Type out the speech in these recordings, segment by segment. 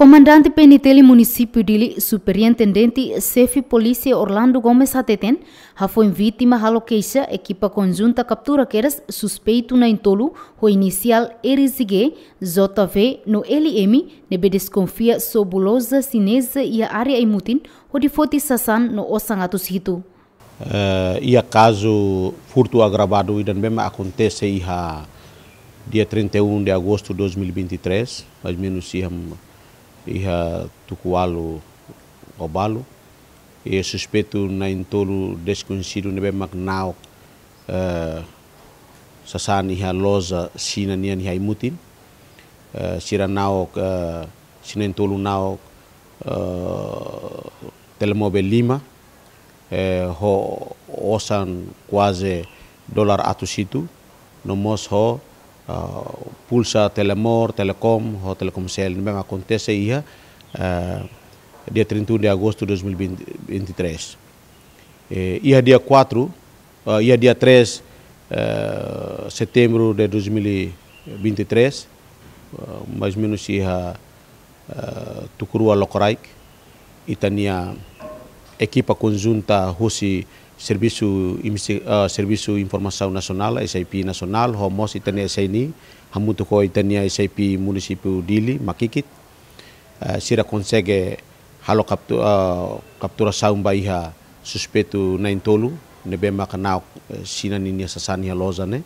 Comandante Penitele Município de Superintendente Chefe Polícia Orlando Gomes Ateten, ha foi vítima halo equipa conjunta captura queiras suspeito na intolo o inicial RZG JV no LM nebe desconfia sobulosa chinesa e a área imutin o de foti sasan no osangatus hitu. Uh, eh, ia caso furto agravado e mesmo acontece dia 31 de agosto de 2023, mais ou menos iha iha tukualu obalu e suspeito na intolo desconhecido nebe magnao uh, eh, sasani ha loza sina nian iha imutin eh, sira naok uh, sina naok uh, lima ho osan kuaze dolar atu situ nomos ho uh, pulsa telemor, telecom, ou telecomcel, mesmo acontece ia uh, ah, dia 31 de agosto de 2023. E, ia eh, dia 4, uh, ia dia 3 uh, ah, setembro de 2023, uh, mais ou menos ia uh, Tucurua Locoraic e tinha equipa conjunta Rússia serviço uh, eh, serviço informação nacional SIP nacional homos itania SNI, hamutu ko itania SIP município Dili Makikit uh, sira consegue halo captu, uh, eh, captura saumba baiha suspeito na intolu nebema uh, sina ninia sasani loza né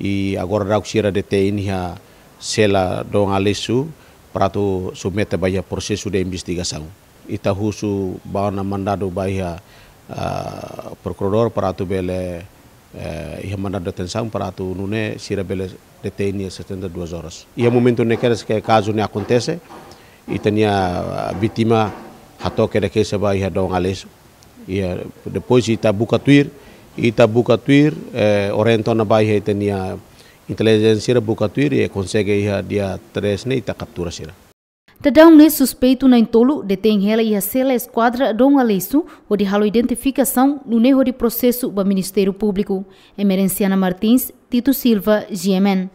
e agora rau sira detém sela dong alesu para tu submete Prosesu processo de investigação itahusu bana mandado baiha procurador para tu bele eh, ia mandado detenção para tu nune sira bele detenia 72 horas. Ia momento ne queres que caso ne akontese e tenia vítima eh, hato kere de que se ia dong Ia depois ita buka tuir ita buka tuir eh, oriento orento na bai ia tenia sira buka tuir ia konsege ia dia tres ne ita captura sira. Tadão né suspeito na intolo detém ela e a cela esquadra dom Aleixo, onde halo identificação no erro de processo do Ministério Público. Emerenciana Martins, Tito Silva, GMN.